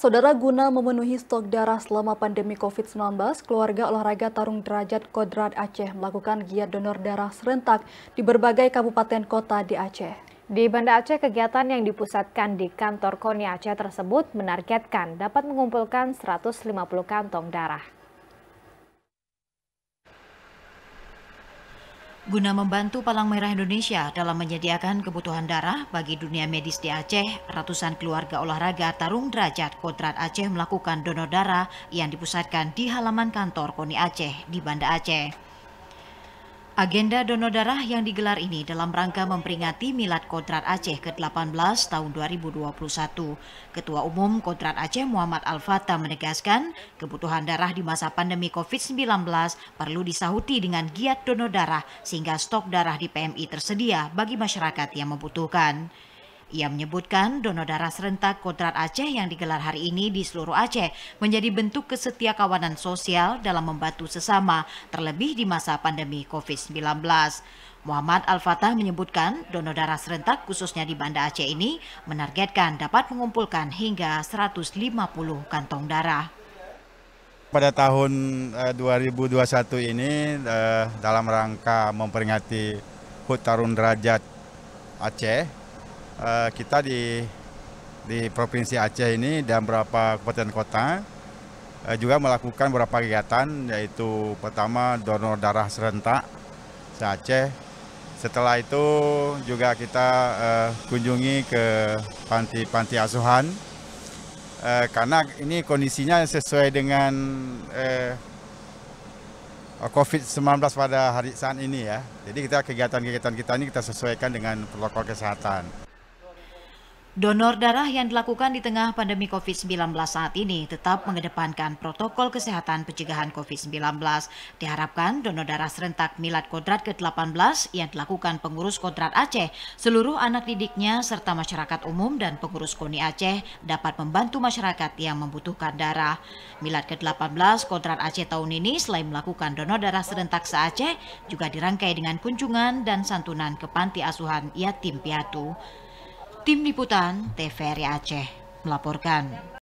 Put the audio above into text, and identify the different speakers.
Speaker 1: Saudara guna memenuhi stok darah selama pandemi COVID-19, keluarga olahraga tarung derajat Kodrat Aceh melakukan giat donor darah serentak di berbagai kabupaten kota di Aceh. Di Banda Aceh, kegiatan yang dipusatkan di kantor KONI Aceh tersebut menargetkan dapat mengumpulkan 150 kantong darah. Guna membantu Palang Merah Indonesia dalam menyediakan kebutuhan darah bagi dunia medis di Aceh, ratusan keluarga olahraga Tarung Derajat Kodrat Aceh melakukan donor darah yang dipusatkan di halaman kantor KONI Aceh di Banda Aceh. Agenda donor darah yang digelar ini dalam rangka memperingati Milad Kodrat Aceh ke-18 tahun 2021. Ketua Umum Kodrat Aceh Muhammad Al-Fatah menegaskan kebutuhan darah di masa pandemi COVID-19 perlu disahuti dengan giat donor darah sehingga stok darah di PMI tersedia bagi masyarakat yang membutuhkan. Ia menyebutkan donor darah serentak Kodrat Aceh yang digelar hari ini di seluruh Aceh menjadi bentuk kesetia kawanan sosial dalam membantu sesama, terlebih di masa pandemi COVID-19. Muhammad Al-Fatah menyebutkan donor darah serentak khususnya di Banda Aceh ini menargetkan dapat mengumpulkan hingga 150 kantong darah.
Speaker 2: Pada tahun 2021 eh, ini eh, dalam rangka memperingati Hut Tarun Derajat Aceh Eh, kita di di Provinsi Aceh ini dan beberapa kabupaten kota uh, juga melakukan beberapa kegiatan yaitu pertama donor darah serentak se Aceh. Setelah itu juga kita uh, kunjungi ke panti-panti asuhan uh, karena ini kondisinya sesuai dengan uh, COVID-19 pada hari saat ini ya. Jadi kita kegiatan-kegiatan kita ini kita sesuaikan dengan protokol kesehatan.
Speaker 1: Donor darah yang dilakukan di tengah pandemi COVID-19 saat ini tetap mengedepankan protokol kesehatan pencegahan COVID-19. Diharapkan donor darah serentak Milad Kodrat ke-18 yang dilakukan pengurus Kodrat Aceh, seluruh anak didiknya serta masyarakat umum dan pengurus KONI Aceh dapat membantu masyarakat yang membutuhkan darah. Milad ke-18 Kodrat Aceh tahun ini selain melakukan donor darah serentak se-Aceh, juga dirangkai dengan kunjungan dan santunan ke panti asuhan yatim piatu. Tim Liputan TVRI Aceh melaporkan.